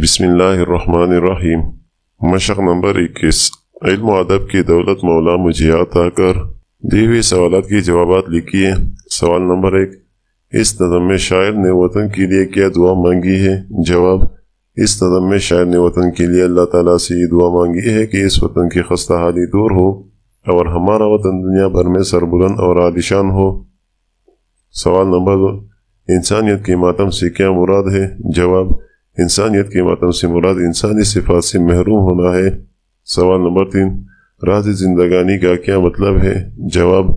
बिसमीम मशक नंबर इक्कीस इल्म अदब की दौलत मौला मुझे याद आकर दी हुई सवाल की जवाब लिखिए सवाल नंबर एक इस नज़म में शायर ने वतन के लिए क्या दुआ मांगी है जवाब इस नज़म में शायर ने वतन के लिए अल्लाह ताला से ये दुआ मांगी है कि इस वतन की खस्ता हाली दूर हो और हमारा वतन दुनिया भर में सरबुलंद और आलिशान हो सवाल नंबर दो इंसानियत की मातम से क्या मुराद है जवाब इंसानियत के मातम से मुराद इंसानी सिफात से महरूम होना है सवाल नंबर तीन राज जिंदगानी का क्या मतलब है जवाब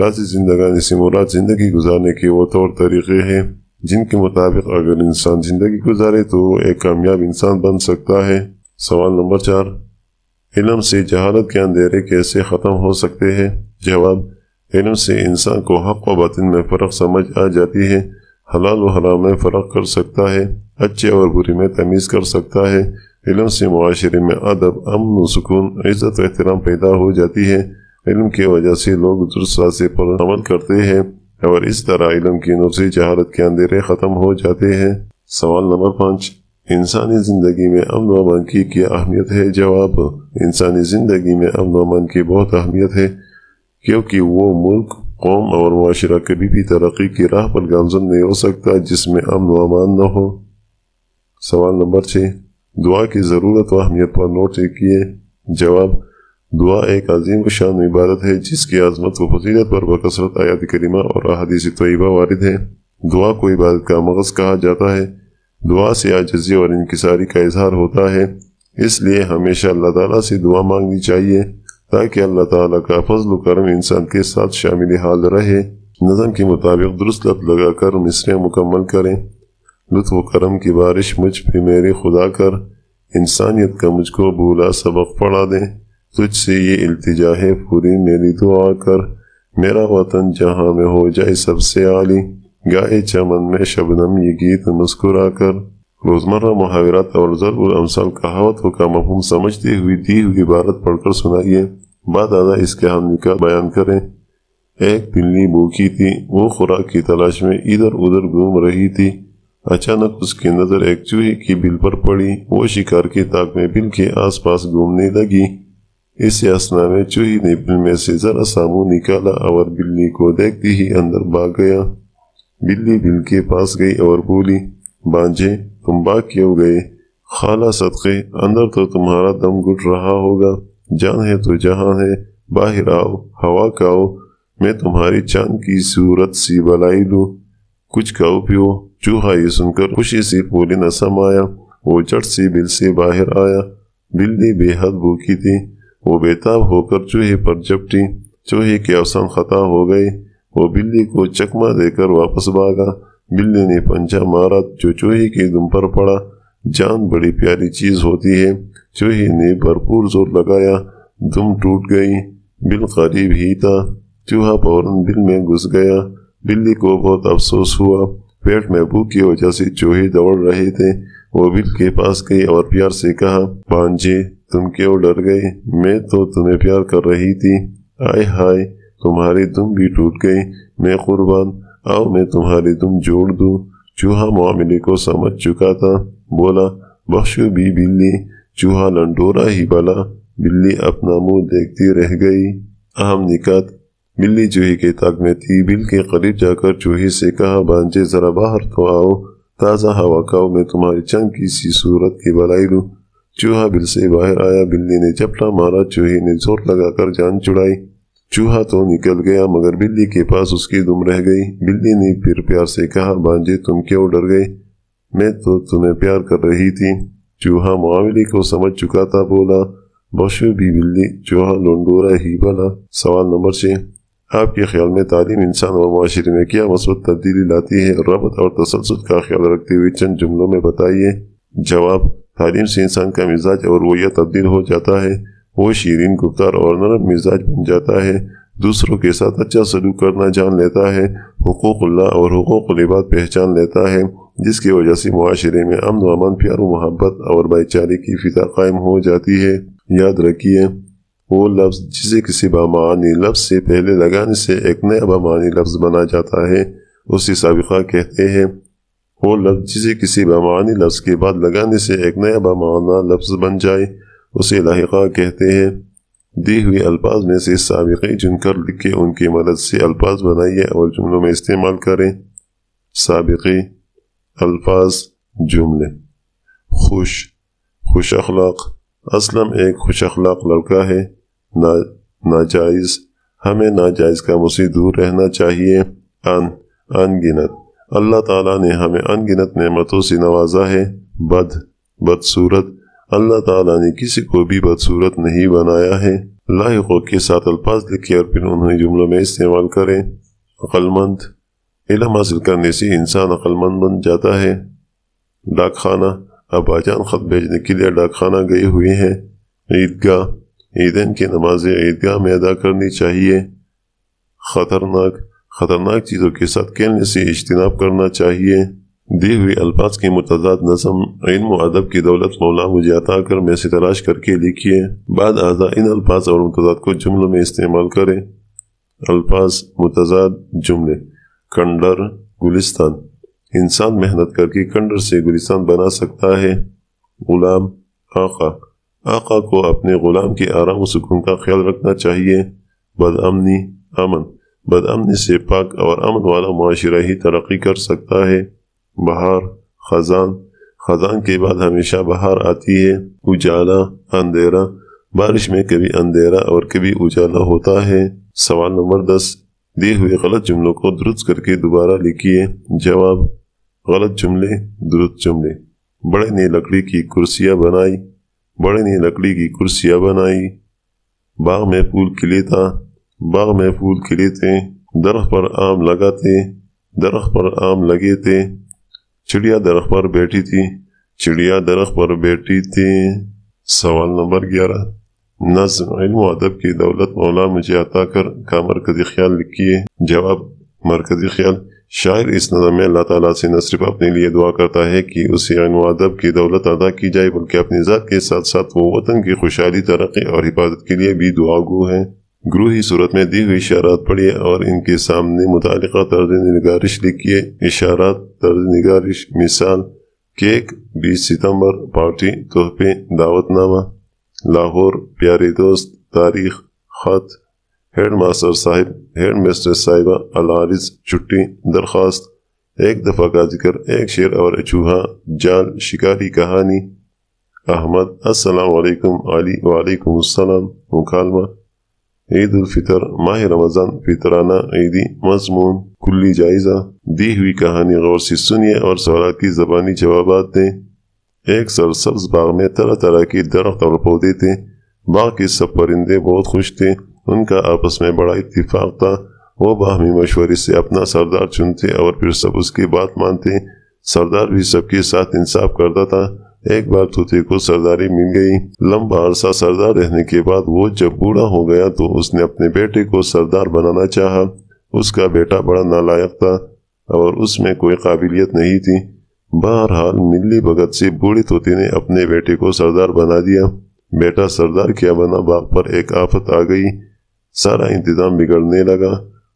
राज जिंदगानी से मुराद जिंदगी गुजारने के वो तौर तरीके हैं जिनके मुताबिक अगर इंसान जिंदगी गुजारे तो वो एक कामयाब इंसान बन सकता है सवाल नंबर चार इलम से जहालत के अंधेरे कैसे ख़त्म हो सकते हैं जवाब इलम से इंसान को हक व बातिन में फ़र्क समझ आ जाती है हलाल व हराम में फ़र्क कर सकता है अच्छे और बुरे में तमीज़ कर सकता है इलम से माशरे में अदब अमन सुकून इज़्ज़त एहतराम पैदा हो जाती है इलम की वजह से लोग दुरुस्त रास्ते पर अमल करते हैं और इस तरह इलम की नूर से जहारत के अंधेरे ख़त्म हो जाते हैं सवाल नंबर पाँच इंसानी ज़िंदगी में अमन व अमन की क्या अहमियत है जवाब इंसानी ज़िंदगी में अमन व अमन की बहुत अहमियत है क्योंकि वो मुल्क कौम और माशरा कभी भी तरक्की की राह पर गामजन नहीं हो सकता जिसमें अमन व अमान न हो सवाल नंबर छः दुआ की ज़रूरत व अहमियत पर नोट किए जवाब दुआ एक अजीम शान इबादत है जिसकी आजमत व फजीलत पर बकसरत आयात करीमा और अहादीसी तयबा वारद है दुआ को इबादत का मगज़ कहा जाता है दुआ से आजजी और इनकसारी का इजहार होता है इसलिए हमेशा अल्लाह ताला से दुआ मांगनी चाहिए ताकि अल्लाह ताला का फजल करम इंसान के साथ शामिल हाल रहे नज़म के मुताबिक दुरुस्त लत लगा कर मिसरें मुकम्मल करें लुत्फ करम की बारिश मुझ पे मेरे खुदा कर इंसानियत का मुझको बोला सबक पढ़ा दें तुझसे ये अल्तजा है पूरी मेरी दुआ कर मेरा वतन जहाँ में हो जाए सबसे आली गाय चमन में शबनम ये गीत मुस्कुरा कर रोजमर्रा मुहावरा और जरूर अमसल कहावतों का मफहम समझते हुए दी हुई इबारत पढ़कर सुनाइए आधा इसके हम का बयान करें एक बिल्ली भूखी थी वो खुराक की तलाश में इधर उधर घूम रही थी अचानक उसकी नजर एक चूहे की बिल पर पड़ी वो शिकार की ताक में बिल के आसपास घूमने लगी इस यासना में चूही ने बिल में से जरा सामू निकाला और बिल्ली को देखती ही अंदर भाग गया बिल्ली बिल के पास गई और बोली बांझे तुम बाग क्यों गए खाला सदके अंदर तो तुम्हारा दम घुट रहा होगा जान है तो जहां है बाहर आओ हवा खाओ मैं तुम्हारी चांद की सूरत सी बलाई लू कुछ खाओ पियो चूहा ये सुनकर खुशी से पूरी न समाया वो चट से बिल से बाहर आया बिल्ली बेहद भूखी थी वो बेताब होकर चूहे पर चपटी चूहे के अवसान खता हो गई वो बिल्ली को चकमा देकर वापस भागा बिल्ली ने पंजा मारा जो चूहे के दुम पर पड़ा जान बड़ी प्यारी चीज होती है चूही ने भरपूर जोर लगाया दुम टूट गई बिल करीब ही था चूहा फौरन बिल में घुस गया बिल्ली को बहुत अफसोस हुआ पेट में भूख की वजह से चूहे दौड़ रहे थे वो बिल के पास गई और प्यार से कहा पांजे तुम क्यों डर गए मैं तो तुम्हें प्यार कर रही थी आय हाय तुम्हारी दुम भी टूट गई मैं कुर्बान आओ मैं तुम्हारी दुम जोड़ दू चूहा मामले को समझ चुका था बोला बख्शो भी बिल्ली चूहा लंडोरा ही बला बिल्ली अपना मुंह देखती रह गई अहम निकात बिल्ली चूहे के ताक में थी बिल के करीब जाकर चूहे से कहा बांझे जरा बाहर तो आओ ताज़ा हवा खाओ मैं तुम्हारी चंग की सी सूरत की बलाई लूँ चूहा बिल से बाहर आया बिल्ली ने चपटा मारा चूहे ने जोर लगाकर जान चुड़ाई चूहा तो निकल गया मगर बिल्ली के पास उसकी दुम रह गई बिल्ली ने फिर प्यार से कहा बांझे तुम क्यों डर गए मैं तो तुम्हें प्यार कर रही थी चूहा मामले को समझ चुका था बोला बशु भी बिल्ली चूहा लंडोरा ही बना सवाल नंबर छः आपके ख्याल में तालीम इंसान और माशरे में क्या मसबत तब्दीली लाती है रबत और तसलसल का ख्याल रखते हुए चंद जुमलों में बताइए जवाब तालीम से इंसान का मिजाज और रोया तब्दील हो जाता है वो शीरीन गुफ्तार और नरम मिजाज बन जाता है दूसरों के साथ अच्छा सलूक करना जान लेता है हकूक़ल्ला और हकूक़ पहचान लेता है जिसकी वजह से माशरे में अमन अमन प्यार मोहब्बत और भाईचारे की फिजा कायम हो जाती है याद रखिए वो लफ्ज़ जिसे किसी बामानी लफ्ज़ से पहले लगाने से एक नया बामानी लफ्ज़ बना जाता है उसे सबका कहते हैं वो लफ्ज़ जिसे किसी बामानी लफ्ज़ के बाद लगाने से एक नया बामाना लफ्ज़ बन जाए उसे लाहिका कहते हैं दिए हुए अल्फाज में से सबक़ी चुनकर लिखे उनकी मदद से अल्फाज बनाइए और जुमलों में इस्तेमाल करें सबक़ी अल्फाज जुमले खुश खुश अखलाक असलम एक खुश अखलाक लड़का है ना नाजायज़ हमें नाजायज़ का मुसी दूर रहना चाहिए अन अनगिनत अल्लाह ताला ने हमें अनगिनत नेमतों से नवाजा है बद बदसूरत अल्लाह ताला ने किसी को भी बदसूरत नहीं बनाया है लाइक के साथ अल्फाज लिखे और फिर उन्हें जुमलों में इस्तेमाल करें अक्लमंद इलम हासिल करने से इंसान अक्लमंद बन जाता है डाक खाना अबाजान ख़त भेजने के लिए डाक खाना गए हुए हैं ईदगाह ईदन की नमाजें ईदगाह में अदा करनी चाहिए खतरनाक खतरनाक चीज़ों के साथ खेलने से इज्तनाब करना चाहिए दी हुए अल्फाज की मुतजाद नजम इन अदब की दौलत मौला मुझे अता कर मैं से तलाश करके लिखिए बाद आजा इन अल्फाज और मुतजाद को जुमलों में इस्तेमाल करें अल्फाज मुतजाद जुमले कंडर गुलिस्तान इंसान मेहनत करके कंडर से गुलिस्तान बना सकता है गुलाम आका आका को अपने गुलाम के आराम और सुकून का ख्याल रखना चाहिए बदअमनी अमन बदअमनी से पाक और अमन वाला माशरा ही तरक्की कर सकता है बहार खजान खजान के बाद हमेशा बहार आती है उजाला अंधेरा बारिश में कभी अंधेरा और कभी उजाला होता है सवाल नंबर दस दिए हुए गलत जुमलों को दुरुस्त करके दोबारा लिखिए जवाब गलत जुमले दुरुस्त जुमले बड़े ने लकड़ी की कुर्सियां बनाई बड़े ने लकड़ी की कुर्सियां बनाई बाग में फूल खिले था बाग में फूल खिले थे दरख पर आम लगाते दरख्त दरख पर आम लगे थे चिड़िया दरख पर बैठी थी चिड़िया दरख पर बैठी थी सवाल नंबर ग्यारह नज्म इल्म अदब की दौलत मौला मुझे अता कर का मरकजी ख्याल लिखिए जवाब मरकजी ख्याल शायर इस नजम में अल्लाह ताला से न सिर्फ अपने लिए दुआ करता है कि उसे अदब की दौलत अदा की जाए बल्कि अपनी ज़ात के साथ साथ वो वतन की खुशहाली तरक्की और हिफाजत के लिए भी दुआगु है ग्रोही सूरत में दी हुई इशारात पढ़िए और इनके सामने मुतल तर्ज नगारिश लिखिए इशारात तर्ज नगारिश मिसाल केक 20 सितंबर पार्टी तोहफे दावतनामा लाहौर प्यारे दोस्त तारीख खत हेड मास्टर साहिब हेड मिस्टर साहिबा अलारिज छुट्टी दरख्वास्त एक दफ़ा का जिक्र एक शेर और चूहा जाल शिकारी कहानी अहमद अस्सलाम वालेकुम वालेकुम अस्सलाम मुकालमा ईद उल फितर माह रमज़ान फितराना ईदी मजमून कुल्ली जायजा दी हुई कहानी गौर से सुनिए और सवाल की जबानी जवाब दें एक सरसब्ज बाग में तरह तरह के दरख्त और पौधे थे बाग के सब परिंदे बहुत खुश थे उनका आपस में बड़ा इतफाक था वो बाहमी मशवरे से अपना सरदार चुनते और फिर सब उसकी बात मानते सरदार भी सबके साथ इंसाफ करता था एक बार तोते को सरदारी मिल गई लंबा अरसा सरदार रहने के बाद वो जब बूढ़ा हो गया तो उसने अपने बेटे को सरदार बनाना चाहा उसका बेटा बड़ा नालायक था और उसमें कोई काबिलियत नहीं थी बहरहाल मिली भगत से बूढ़े तोते ने अपने बेटे को सरदार बना दिया बेटा सरदार क्या बना बाग पर एक आफत आ गई सारा इंतजाम बिगड़ने लगा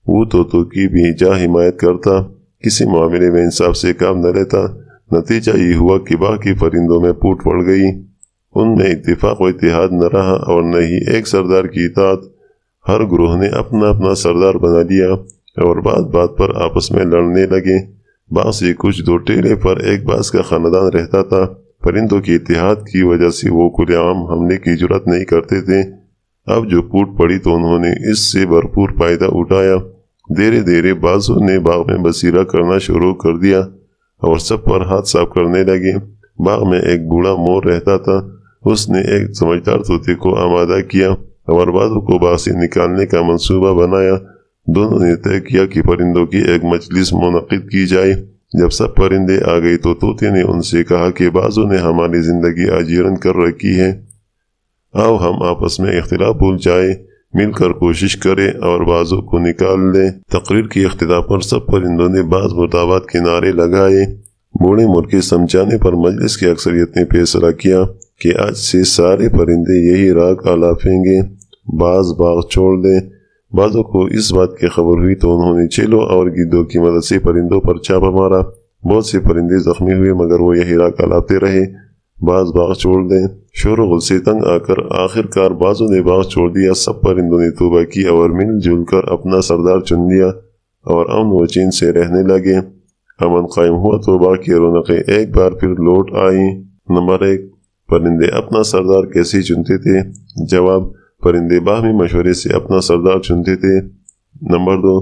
वो तोतों की भी जा हिमायत करता किसी मामले में इंसाफ से काम न लेता नतीजा ये हुआ कि बाकी परिंदों में फूट पड़ गई उनमें इतफाक इतिहाद न रहा और न ही एक सरदार की इतात हर ग्रोह ने अपना अपना सरदार बना लिया और बात बात पर आपस में लड़ने लगे बांस ये कुछ दो टेले पर एक बाँस का खानदान रहता था परिंदों की इतिहाद की वजह से वो खुलेआम हमले की जरूरत नहीं करते थे अब जो फूट पड़ी तो उन्होंने इससे भरपूर फायदा उठाया धीरे धीरे बाजों ने बाग में बसीरा करना शुरू कर दिया और सब पर हाथ साफ करने लगे बाग में एक बूढ़ा मोर रहता था उसने एक समझदार तोते को आमादा किया और बाजू को बाग से निकालने का मंसूबा बनाया दोनों ने तय किया कि परिंदों की एक मजलिस मुनद की जाए जब सब परिंदे आ गए तो तोते ने उनसे कहा कि बाजू ने हमारी जिंदगी आजीरन कर रखी है आओ हम आपस में इख्तलाफ भूल जाए मिलकर कोशिश करें और बाजों को निकाल लें तकरीर की अख्तदा पर सब परिंदों ने बाज मुर्दाबाद के नारे लगाए बूढ़े मुर्गे समझाने पर मजलिस की अक्सरियत ने फैसला किया कि आज से सारे परिंदे यही राग आलाफेंगे बाज बाग छोड़ दें बाजों को इस बात की खबर हुई तो उन्होंने चेलो और गिद्धों की मदद से परिंदों पर छापा मारा बहुत से परिंदे जख्मी हुए मगर वो यही राग आलापते रहे बाज बाग छोड़ दें शोर गुल से तंग आकर आखिरकार बाजू ने बाग छोड़ दिया सब परिंदों ने तोबा की और मिलजुल कर अपना सरदार चुन लिया और अमन व चीन से रहने लगे अमन कायम हुआ तोबा की रौनकें एक बार फिर लौट आई नंबर एक परिंदे अपना सरदार कैसे चुनते थे जवाब परिंदे बाहमी मशवरे से अपना सरदार चुनते थे नंबर दो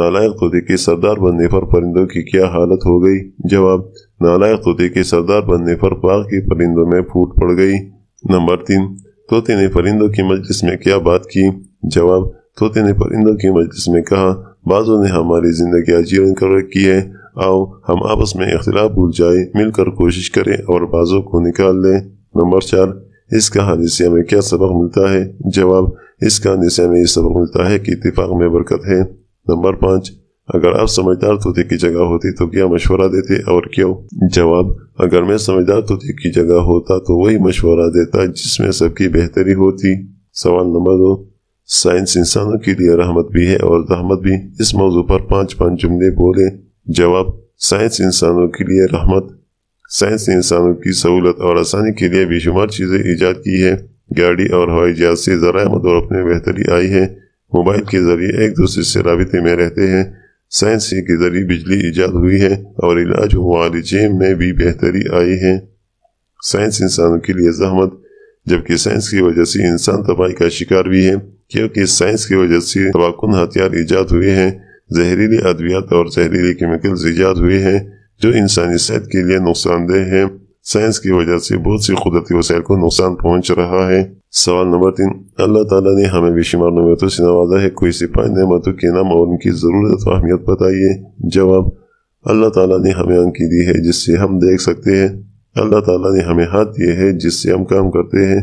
नालायक तोते के सरदार बनने पर परिंदों की क्या हालत हो गई जवाब नालायक तोते के सरदार बनने पर बाग के परिंदों में फूट पड़ गई नंबर तीन तोते ने परिंदों की मजलिस में क्या बात की जवाब तोते ने परिंदों की मजलिस में कहा बाजों ने हमारी जिंदगी आजीवन कर रखी है आओ हम आपस में इख्तलाफ भूल जाए मिलकर कोशिश करें और बाजों को निकाल लें नंबर चार इस कहानी से हमें क्या सबक मिलता है जवाब इस कहानी से हमें यह सबक मिलता है कि इतफाक में बरकत है नंबर पाँच अगर आप समझदार तोते की जगह होती तो क्या मशवरा देते और क्यों जवाब अगर मैं समझदार तोते की जगह होता तो वही मशवरा देता जिसमें सबकी बेहतरी होती सवाल नंबर दो साइंस इंसानों के लिए रहमत भी है और रहमत भी इस मौजू पर पांच पांच जुमले बोले जवाब साइंस इंसानों के लिए रहमत साइंस ने इंसानों की सहूलत और आसानी के लिए बेशुमार चीज़ें ईजाद की है गाड़ी और हवाई जहाज से जरा मदर अपने बेहतरी आई है मोबाइल के जरिए एक दूसरे से रबते में रहते हैं साइंस के जरिए बिजली ईजाद हुई है और इलाज मुआलजे में भी बेहतरी आई है साइंस इंसानों के लिए जहमत जबकि साइंस की वजह से इंसान तबाही का शिकार भी है क्योंकि साइंस की वजह से तबाकुन हथियार ईजाद हुए हैं जहरीली अद्वियात और जहरीली केमिकल्स ईजाद हुए हैं जो इंसानी सेहत के लिए नुकसानदेह है साइंस की वजह से बहुत सी कुदरती वसाइल को नुकसान पहुंच रहा है सवाल नंबर तीन अल्लाह ताला ने हमें बेशुमार नमतों से नवाजा है कोई सिपाही नमतों के नाम और उनकी ज़रूरत व अहमियत बताइए जवाब अल्लाह ताला ने हमें आंखें दी है जिससे हम देख सकते हैं अल्लाह ताला ने हमें हाथ दिए है जिससे हम काम करते हैं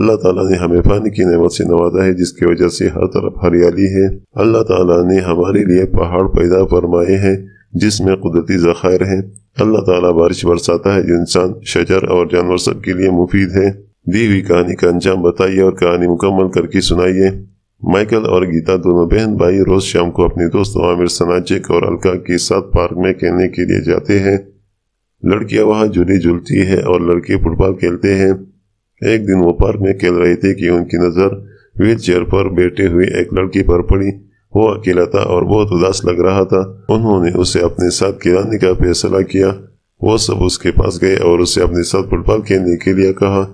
अल्लाह ताला ने हमें पानी की नमत से नवाजा है जिसकी वजह से हर तरफ हरियाली है अल्लाह ताला ने हमारे लिए पहाड़ पैदा फरमाए हैं जिसमें कुदरती ज़खायर हैं अल्लाह ताला बारिश बरसाता है जो इंसान शजर और जानवर सब के लिए मुफीद है दी हुई कहानी का अंजाम बताइए और कहानी मुकम्मल करके सुनाइए माइकल और गीता दोनों बहन भाई रोज शाम को अपने दोस्त आमिर सनाजिक और अलका के साथ पार्क में खेलने के लिए जाते हैं लड़कियां वहां झूली झूलती है और लड़के फुटबॉल खेलते हैं एक दिन वो पार्क में खेल रहे थे कि उनकी नज़र व्हील चेयर पर बैठे हुए एक लड़की पर पड़ी वो अकेला था और बहुत उदास लग रहा था उन्होंने उसे अपने साथ खिलाने का फैसला किया वो सब उसके पास गए और उसे अपने साथ फुटबॉल खेलने के लिए कहा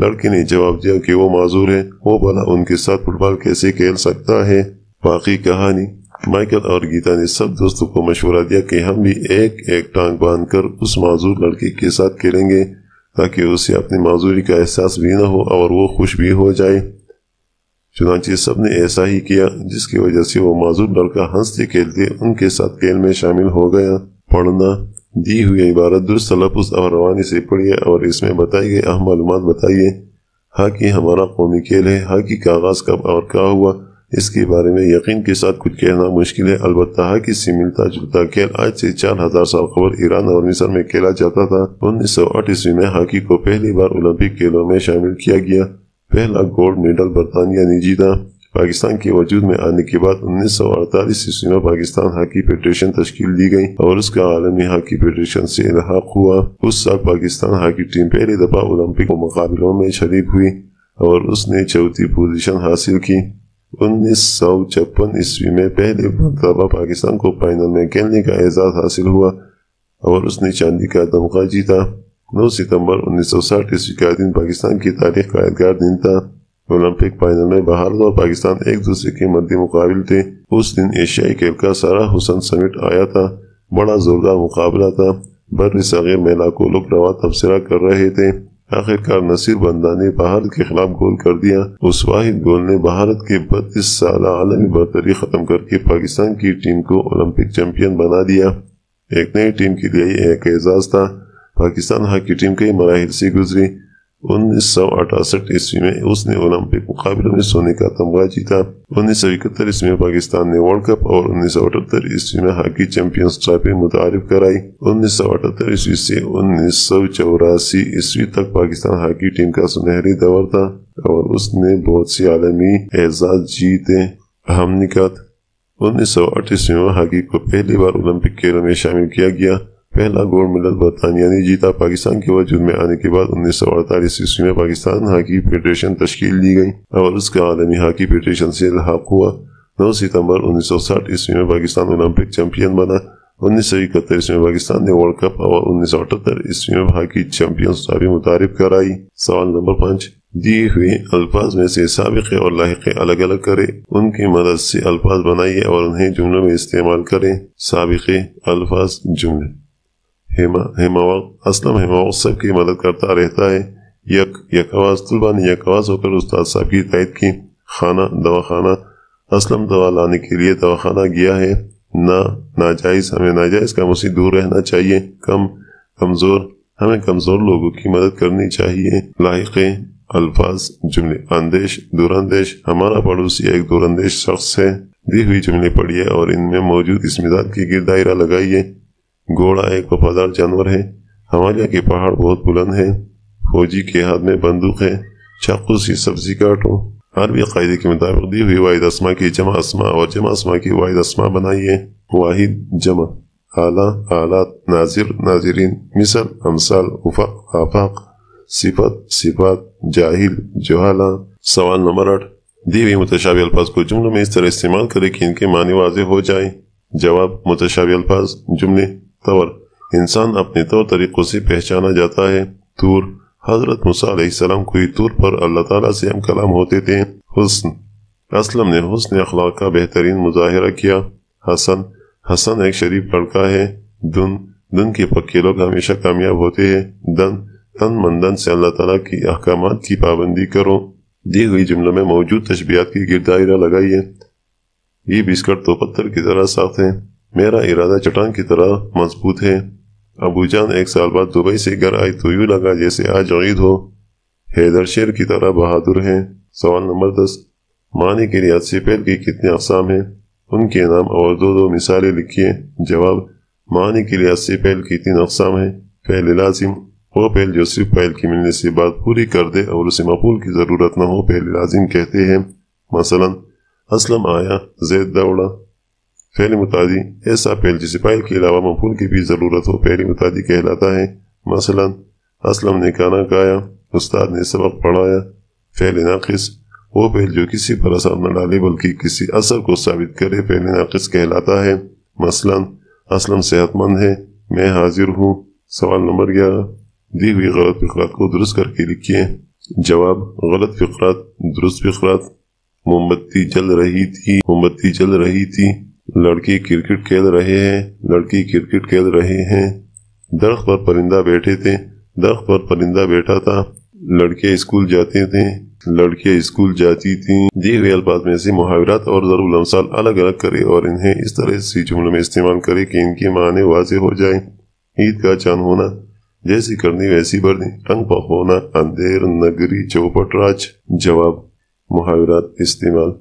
लड़की ने जवाब दिया कि वो माजूर है वो भला उनके साथ फुटबॉल कैसे खेल सकता है बाकी कहानी माइकल और गीता ने सब दोस्तों को मशवरा दिया कि हम भी एक एक टांग बांध कर उस माजूर लड़की के साथ खेलेंगे ताकि उसे अपनी माजूरी का एहसास भी न हो और वो खुश भी हो जाए चुनाचे सब ने ऐसा ही किया जिसकी वजह से वो माजूर लड़का हंसते खेलते उनके साथ खेल में शामिल हो गया पढ़ना दी हुई इबारत दुरुस्त रवानी से पढ़िए और इसमें बताइए अहम मालूम बताइए हक हाँ ही हमारा कौमी खेल है हक हाँ का आगाज कब और क्या हुआ इसके बारे में यकीन के साथ कुछ कहना मुश्किल है अलबत् से हाँ सिमिलता जुलता खेल आज से चार हजार साल खबर ईरान और मिसर में खेला जाता था उन्नीस सौ आठ ईस्वी में हॉकी को पहली बार ओलंपिक खेलों में शामिल किया गया पहला गोल्ड मेडल बरतानिया ने जीता पाकिस्तान के वजूद में आने के बाद उन्नीस सौ अड़तालीस ईस्वी में पाकिस्तान हॉकी फेडरेशन तश्कील दी गई और उसका आलमी हॉकी फेडरेशन से इलाहा हुआ उस साल पाकिस्तान हॉकी टीम पहली दफा ओलंपिक मुकाबलों में शरीक हुई और उसने चौथी पोजीशन हासिल की उन्नीस सौ छप्पन ईस्वी में पहले मरतबा पाकिस्तान को फाइनल में खेलने का एजाज हासिल हुआ और उसने चांदी का तमगा जीता नौ सितम्बर उन्नीस सौ साठ ईस्वी का दिन पाकिस्तान की तारीख का यादगार दिन था ओलंपिक फाइनल में भारत और पाकिस्तान एक दूसरे के मध्य मुकाबले थे उस दिन एशियाई खेल का सारा हुसन समिट आया था बड़ा जोरदार मुकाबला था बर में लाखों लोग रवा तबसरा कर रहे थे आखिरकार नसीर बंदा ने भारत के खिलाफ गोल कर दिया उस वाहिद गोल ने भारत के बत्तीस साल आलमी बरतरी खत्म करके पाकिस्तान की टीम को ओलंपिक चैंपियन बना दिया एक नई टीम के लिए एक एजाज था पाकिस्तान हॉकी टीम कई मराहल से गुजरी उन्नीस सौ अठासठ ईस्वी में उसने ओलंपिक मुकाबले में सोने का तमगा जीता उन्नीस सौ इकहत्तर ईस्वी में पाकिस्तान ने वर्ल्ड कप और उन्नीस सौ अठहत्तर ईस्वी में हॉकी चैंपियंस ट्रॉफी मुतारफ कराई उन्नीस सौ अठहत्तर ईस्वी से उन्नीस सौ चौरासी ईस्वी तक पाकिस्तान हॉकी टीम का सुनहरी दौर था और उसने बहुत सी आलमी एजाज जीते निकात उन्नीस सौ अठ ईस्वी में हॉकी को पहली बार ओलंपिक खेलों में शामिल किया गया पहला गोल्ड मेडल बरतानिया ने जीता पाकिस्तान के वजूद में आने के बाद उन्नीस सौ अड़तालीस ईस्वी में पाकिस्तान हॉकी फेडरेशन तश्कील दी गई और उसका आलमी हॉकी फेडरेशन से लहाक हुआ नौ सितम्बर उन्नीस सौ साठ ईस्वी में पाकिस्तान ओलंपिक चैंपियन बना उन्नीस सौ इकहत्तर ईस्वी में पाकिस्तान ने वर्ल्ड कप और उन्नीस सौ अठहत्तर ईस्वी में हॉकी चैंपियन उतारी मुतारिफ कराई सवाल नंबर पाँच दिए हुए अल्फाज में से सबक और लाक अलग अलग करें उनकी मदद से अल्फाज बनाइए और उन्हें जुमलों में इस्तेमाल करें सबक अल्फाज जुमले हेमा हेमावर असलम हेमावर सबकी मदद करता रहता है यक आवाज तलबा ने आवाज होकर उस्ताद साहब की तायद की खाना खाना असलम दवा लाने के लिए खाना गया है ना नाजायज़ हमें नाजायज़ का मुसी दूर रहना चाहिए कम कमज़ोर हमें कमज़ोर लोगों की मदद करनी चाहिए लाइक़े अल्फाज जुमले अंदेश दूरंदेश हमारा पड़ोसी एक दूरंदेश शख्स है दी हुई जुमले पढ़िए और इनमें मौजूद इस मिजाज की गिरदायरा लगाइए घोड़ा एक वफादार जानवर है हमारे के पहाड़ बहुत बुलंद है फौजी के हाथ में बंदूक है चाकू सी सब्जी काटो अरबी कायदे के मुताबिक दी हुई वाहिद आसमा की जमा आसमा और जमा आसमा की वाहिद आसमा बनाइए वाहिद जमा आला आला नाजिर नाजरीन मिसल अमसाल उफाक आफाक सिफत सिफात जाहिल जोहला सवाल नंबर आठ दी हुई मुतशावी अल्फाज को जुमलों में इस तरह इस्तेमाल करें कि इनके मानी वाजे हो जाए जवाब मुतशावी अल्फाज जुमले तवर इंसान अपने तौर तरीकों से पहचाना जाता है तूर हजरत मूसा को तूर पर अल्लाह ताला से हम कलाम होते थे हुस्न असलम ने हुस्न अखलाक का बेहतरीन मुजाहरा किया हसन हसन एक शरीफ लड़का है दुन दुन के पक्के लोग हमेशा कामयाब होते हैं दन तन मंदन से अल्लाह ताला की अहकाम की पाबंदी करो दी हुई जुमलों में मौजूद तशबियात की गिरदायरा लगाइए ये बिस्कट तो पत्थर की तरह साफ है मेरा इरादा चटान की तरह मजबूत है अबूजान एक साल बाद दुबई से घर आई तो यूं लगा जैसे आज ईद हो हैदर शेर की तरह बहादुर है सवाल नंबर दस मानी के रियाज से पेल की कितने अकसाम हैं उनके नाम और दो दो मिसालें लिखिए जवाब मानी के रियाज से पेल की तीन अकसाम हैं पहले लाजिम वो पहल जो सिर्फ पहल की मिलने से बात पूरी कर दे और उसे मकूल की ज़रूरत न हो पहले लाजिम कहते हैं मसलन असलम आया जैद दौड़ा फेल मुतादी ऐसा फैल जिसे फाइल के अलावा मफूल की भी जरूरत हो फेल मुतादी कहलाता है मसलन असलम ने गाना गाया उस्ताद ने सबक पढ़ाया फैल नाकिस वो फैल जो किसी पर असर न डाले बल्कि किसी असर को साबित करे फैल नाकिस कहलाता है मसलन असलम सेहतमंद है मैं हाजिर हूँ सवाल नंबर ग्यारह दी हुई गलत फिक्रात को दुरुस्त करके लिखिए जवाब गलत फिक्रात दुरुस्त फिक्रात मोमबत्ती जल रही थी मोमबत्ती जल रही थी लड़की क्रिकेट खेल रहे हैं लड़की क्रिकेट खेल रहे हैं दरख पर परिंदा बैठे थे दरख पर परिंदा बैठा था लड़के स्कूल जाते थे लड़के स्कूल जाती थी दी गए अल्फाज में से मुहावरात और जरूर लमसाल अलग अलग करे और इन्हें इस तरह से जुमले में इस्तेमाल करे कि इनके माने वाज हो जाए ईद का चांद होना जैसी करनी वैसी बरनी रंग पर अंधेर नगरी चौपट राज जवाब मुहावरात इस्तेमाल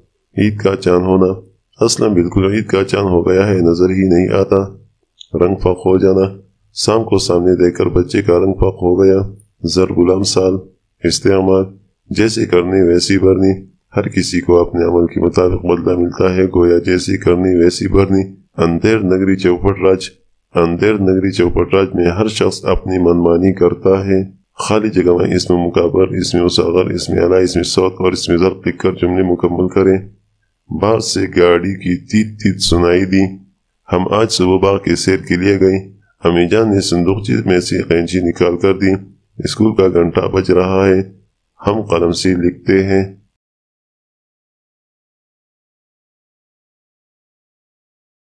ईद का चांद होना असलम बिल्कुल ईद का चांद हो गया है नजर ही नहीं आता रंग फक हो जाना शाम को सामने देखकर बच्चे का रंग फक हो गया जर गुलाम साल इस्तेमाल जैसे करनी वैसी भरनी हर किसी को अपने अमल के मुताबिक बदला मिलता है गोया जैसी करनी वैसी भरनी अंधेर नगरी चौपट राज अंधेर नगरी चौपट राज में हर शख्स अपनी मनमानी करता है खाली जगह में इसमें मुकाबर इसमें उसागर इसमें अला इसमें सौत और इसमें जर लिख कर जुमले मुकम्मल करें बाहर से गाड़ी की तीत तीत सुनाई दी हम आज सुबह बाग के सैर के लिए गए अमीजान ने संदूकची में से कैंची निकाल कर दी स्कूल का घंटा बज रहा है हम कलम से लिखते हैं